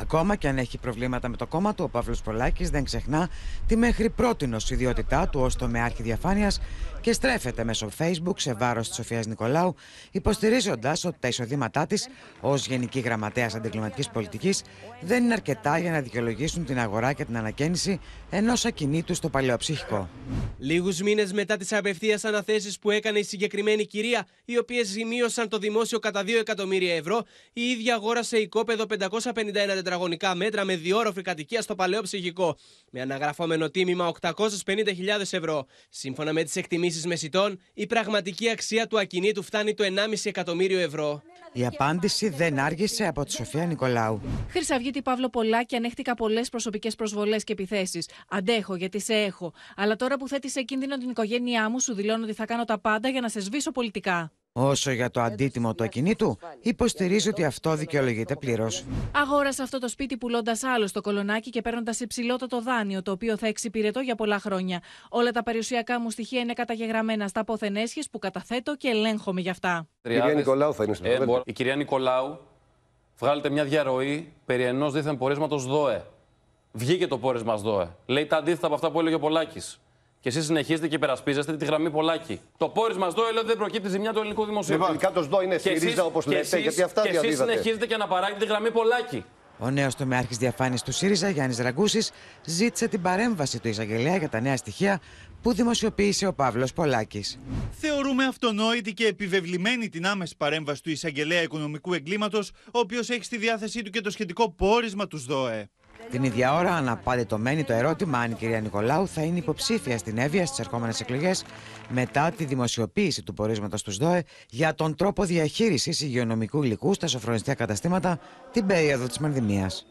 Ακόμα και αν έχει προβλήματα με το κόμμα του, ο Παύλος Πολάκης δεν ξεχνά τη μέχρι πρώτη ιδιότητά του ως τομεάρχη διαφάνειας και στρέφεται μέσω Facebook σε βάρος της Σοφίας Νικολάου, υποστηρίζοντας ότι τα εισοδήματά της ως Γενική Γραμματέας Αντιγκληματική Πολιτικής δεν είναι αρκετά για να δικαιολογήσουν την αγορά και την ανακαίνιση ενός ακινήτου στο παλαιοψύχικο. Λίγους μήνες μετά τις απευθείας αναθέσεις που έκανε η συγκεκριμένη κυρία, οι οποίες ζημίωσαν το δημόσιο κατά 2 εκατομμύρια ευρώ, η ίδια αγόρασε οικόπεδο 551 τετραγωνικά μέτρα με διόροφη κατοικία στο παλαιό ψυχικό, με αναγραφόμενο τίμημα 850.000 ευρώ. Σύμφωνα με τις εκτιμήσεις μεσητών, η πραγματική αξία του ακινήτου φτάνει το 1,5 εκατομμύριο ευρώ. Η απάντηση δεν άργησε από τη Σοφία Νικολάου. Χρυσαυγήτη Παύλο Πολάκη, ανέχτηκα πολλές προσωπικές προσβολές και επιθέσεις. Αντέχω γιατί σε έχω. Αλλά τώρα που θέτεις σε κίνδυνο την οικογένειά μου, σου δηλώνω ότι θα κάνω τα πάντα για να σε σβήσω πολιτικά. Όσο για το ε, αντίτιμο του ακινήτου, υποστηρίζει ότι αυτό δικαιολογείται πλήρως. Αγόρασα αυτό το σπίτι πουλώντας άλλο στο κολονάκι και παίρνοντας υψηλότατο δάνειο, το οποίο θα εξυπηρετώ για πολλά χρόνια. Όλα τα περιουσιακά μου στοιχεία είναι καταγεγραμμένα στα αποθενέσχε που καταθέτω και ελέγχομαι γι' αυτά. Η κυρία Νικολάου θα είναι ε, Η κυρία Νικολάου βγάλετε μια διαρροή περί ενός δίθεν πορίσματος ΔΟΕ. Βγήκε το πόρισμα ΔΟΕ. Λέει τα αντίθετα από αυτά που έλεγε ο Πολάκης. Και εσείς συνεχίζετε και υπερασπίζεστε τη γραμμή Πολάκη. Το πόρισμα ΣΔΟ λέει ότι δεν προκύπτει ζημιά του ελληνικού δημοσίου. Λοιπόν, κάτω ΣΔΟ είναι ΣΥΡΙΖΑ ρίζα όπω λέτε, εσείς, γιατί αυτά Και εσείς συνεχίζετε και αναπαράγετε τη γραμμή Πολάκη. Ο νέος τομεάρχης διαφάνειας του ΣΥΡΙΖΑ, Γιάννης Ραγκούσης, ζήτησε την παρέμβαση του εισαγγελέα για τα νέα στοιχεία που δημοσιοποίησε ο Παύλος Πολάκης. Θεωρούμε αυτονόητη και επιβεβλημένη την άμεση παρέμβαση του εισαγγελέα οικονομικού εγκλήματος, ο οποίος έχει στη διάθεσή του και το σχετικό πόρισμα του ΣΔΟΕ. Την ίδια ώρα αναπάντητομένει το ερώτημα αν η κυρία Νικολάου θα είναι υποψήφια στην Εύβοια στις ερχόμενες εκλογές μετά τη δημοσιοποίηση του πορίσματος τους ΣΔΟΕ για τον τρόπο διαχείρισης υγειονομικού υλικού στα σοφρονιστικά καταστήματα την περίοδο της πανδημίας.